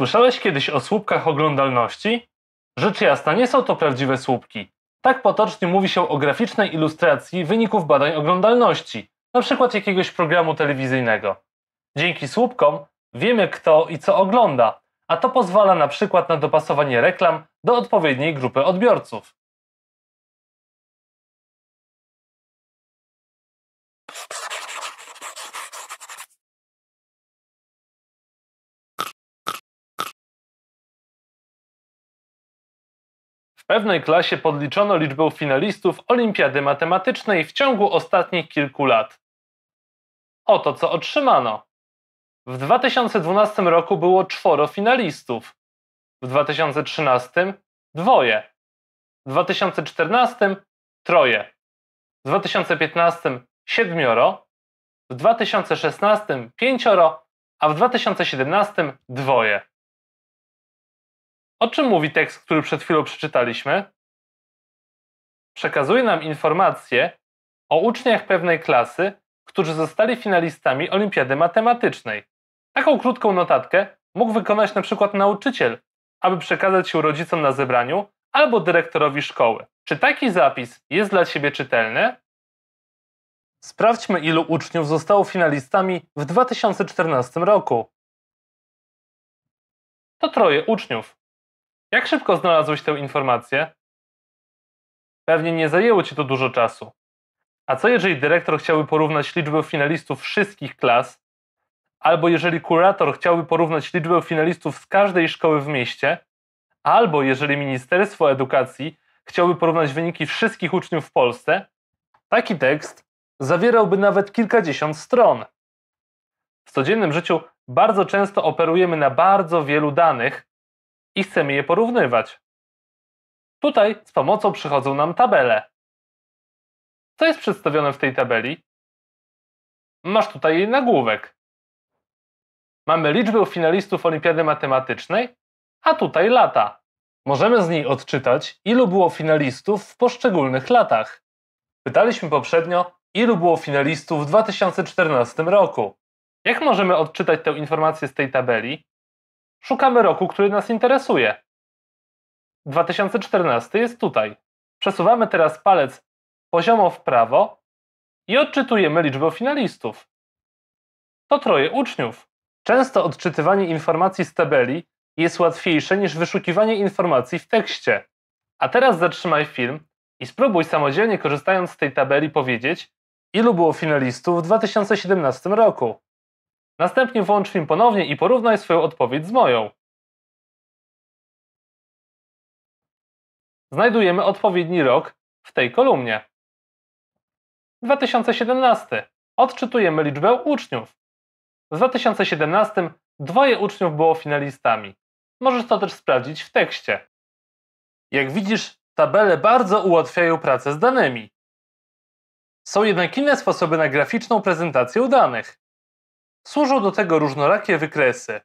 Słyszałeś kiedyś o słupkach oglądalności? Rzecz jasna, nie są to prawdziwe słupki. Tak potocznie mówi się o graficznej ilustracji wyników badań oglądalności, np. jakiegoś programu telewizyjnego. Dzięki słupkom wiemy kto i co ogląda, a to pozwala na przykład na dopasowanie reklam do odpowiedniej grupy odbiorców. pewnej klasie podliczono liczbę finalistów Olimpiady Matematycznej w ciągu ostatnich kilku lat. Oto co otrzymano. W 2012 roku było czworo finalistów, w 2013 dwoje, w 2014 troje, w 2015 siedmioro, w 2016 pięcioro, a w 2017 dwoje. O czym mówi tekst, który przed chwilą przeczytaliśmy? Przekazuje nam informacje o uczniach pewnej klasy, którzy zostali finalistami Olimpiady Matematycznej. Taką krótką notatkę mógł wykonać na przykład nauczyciel, aby przekazać ją rodzicom na zebraniu albo dyrektorowi szkoły. Czy taki zapis jest dla Ciebie czytelny? Sprawdźmy, ilu uczniów zostało finalistami w 2014 roku. To troje uczniów. Jak szybko znalazłeś tę informację? Pewnie nie zajęło ci to dużo czasu. A co jeżeli dyrektor chciałby porównać liczbę finalistów wszystkich klas, albo jeżeli kurator chciałby porównać liczbę finalistów z każdej szkoły w mieście, albo jeżeli Ministerstwo Edukacji chciałby porównać wyniki wszystkich uczniów w Polsce, taki tekst zawierałby nawet kilkadziesiąt stron. W codziennym życiu bardzo często operujemy na bardzo wielu danych, i chcemy je porównywać. Tutaj z pomocą przychodzą nam tabele. Co jest przedstawione w tej tabeli? Masz tutaj jej nagłówek. Mamy liczbę finalistów Olimpiady Matematycznej, a tutaj lata. Możemy z niej odczytać, ilu było finalistów w poszczególnych latach. Pytaliśmy poprzednio, ilu było finalistów w 2014 roku. Jak możemy odczytać tę informację z tej tabeli? Szukamy roku, który nas interesuje. 2014 jest tutaj. Przesuwamy teraz palec poziomo w prawo i odczytujemy liczbę finalistów. To troje uczniów. Często odczytywanie informacji z tabeli jest łatwiejsze niż wyszukiwanie informacji w tekście. A teraz zatrzymaj film i spróbuj samodzielnie korzystając z tej tabeli powiedzieć, ilu było finalistów w 2017 roku. Następnie włącz film ponownie i porównaj swoją odpowiedź z moją. Znajdujemy odpowiedni rok w tej kolumnie. 2017. Odczytujemy liczbę uczniów. W 2017 dwoje uczniów było finalistami. Możesz to też sprawdzić w tekście. Jak widzisz, tabele bardzo ułatwiają pracę z danymi. Są jednak inne sposoby na graficzną prezentację danych. Służą do tego różnorakie wykresy.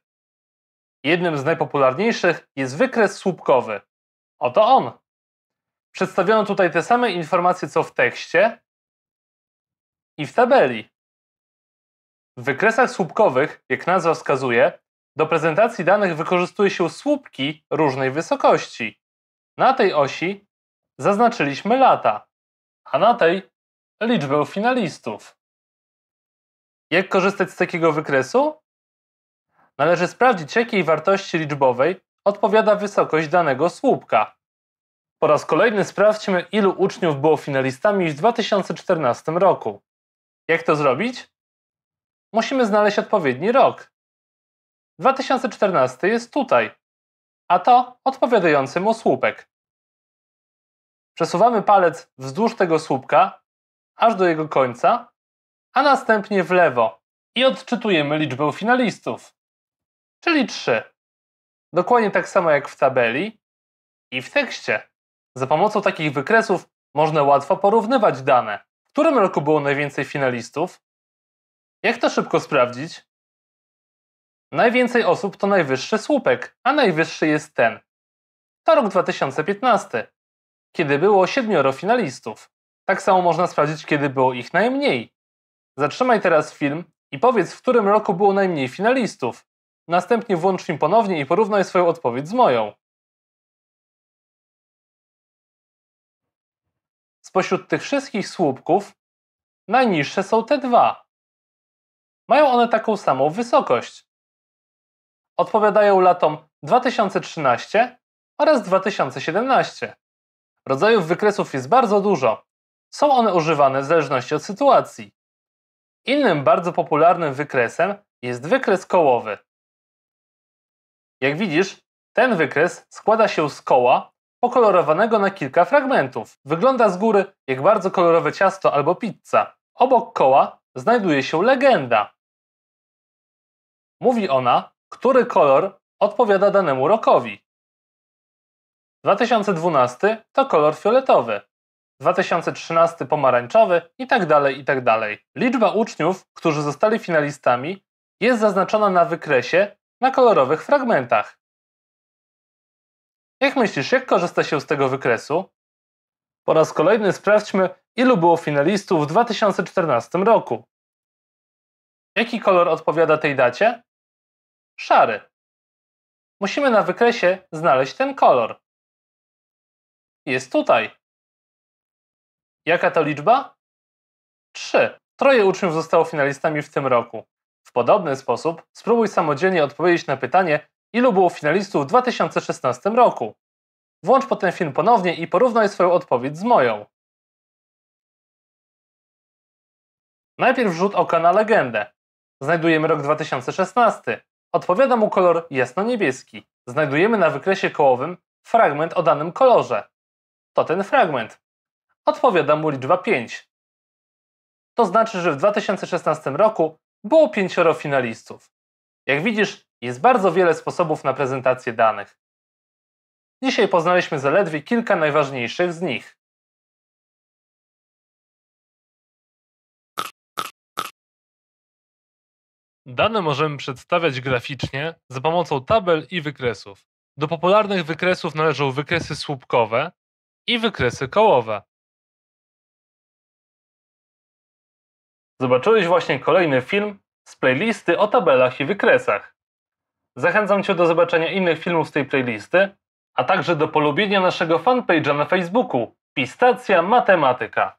Jednym z najpopularniejszych jest wykres słupkowy. Oto on. Przedstawiono tutaj te same informacje co w tekście i w tabeli. W wykresach słupkowych, jak nazwa wskazuje, do prezentacji danych wykorzystuje się słupki różnej wysokości. Na tej osi zaznaczyliśmy lata, a na tej liczbę finalistów. Jak korzystać z takiego wykresu? Należy sprawdzić, jakiej wartości liczbowej odpowiada wysokość danego słupka. Po raz kolejny sprawdźmy, ilu uczniów było finalistami w 2014 roku. Jak to zrobić? Musimy znaleźć odpowiedni rok. 2014 jest tutaj, a to odpowiadający mu słupek. Przesuwamy palec wzdłuż tego słupka, aż do jego końca a następnie w lewo i odczytujemy liczbę finalistów, czyli 3. Dokładnie tak samo jak w tabeli i w tekście. Za pomocą takich wykresów można łatwo porównywać dane. W którym roku było najwięcej finalistów? Jak to szybko sprawdzić? Najwięcej osób to najwyższy słupek, a najwyższy jest ten. To rok 2015, kiedy było siedmioro finalistów. Tak samo można sprawdzić, kiedy było ich najmniej. Zatrzymaj teraz film i powiedz, w którym roku było najmniej finalistów. Następnie włącz film ponownie i porównaj swoją odpowiedź z moją. Spośród tych wszystkich słupków najniższe są te dwa. Mają one taką samą wysokość. Odpowiadają latom 2013 oraz 2017. Rodzajów wykresów jest bardzo dużo. Są one używane w zależności od sytuacji. Innym bardzo popularnym wykresem jest wykres kołowy. Jak widzisz, ten wykres składa się z koła pokolorowanego na kilka fragmentów. Wygląda z góry jak bardzo kolorowe ciasto albo pizza. Obok koła znajduje się legenda. Mówi ona, który kolor odpowiada danemu rokowi. 2012 to kolor fioletowy. 2013 pomarańczowy i tak dalej, i tak dalej. Liczba uczniów, którzy zostali finalistami, jest zaznaczona na wykresie na kolorowych fragmentach. Jak myślisz, jak korzysta się z tego wykresu? Po raz kolejny sprawdźmy, ilu było finalistów w 2014 roku. Jaki kolor odpowiada tej dacie? Szary. Musimy na wykresie znaleźć ten kolor. Jest tutaj. Jaka to liczba? Trzy. Troje uczniów zostało finalistami w tym roku. W podobny sposób spróbuj samodzielnie odpowiedzieć na pytanie, ilu było finalistów w 2016 roku. Włącz potem film ponownie i porównaj swoją odpowiedź z moją. Najpierw rzut oka na legendę. Znajdujemy rok 2016. Odpowiada mu kolor jasno-niebieski. Znajdujemy na wykresie kołowym fragment o danym kolorze. To ten fragment odpowiada mu liczba 5. To znaczy, że w 2016 roku było pięcioro finalistów. Jak widzisz, jest bardzo wiele sposobów na prezentację danych. Dzisiaj poznaliśmy zaledwie kilka najważniejszych z nich. Dane możemy przedstawiać graficznie za pomocą tabel i wykresów. Do popularnych wykresów należą wykresy słupkowe i wykresy kołowe. Zobaczyłeś właśnie kolejny film z playlisty o tabelach i wykresach. Zachęcam Cię do zobaczenia innych filmów z tej playlisty, a także do polubienia naszego fanpage'a na Facebooku Pistacja Matematyka.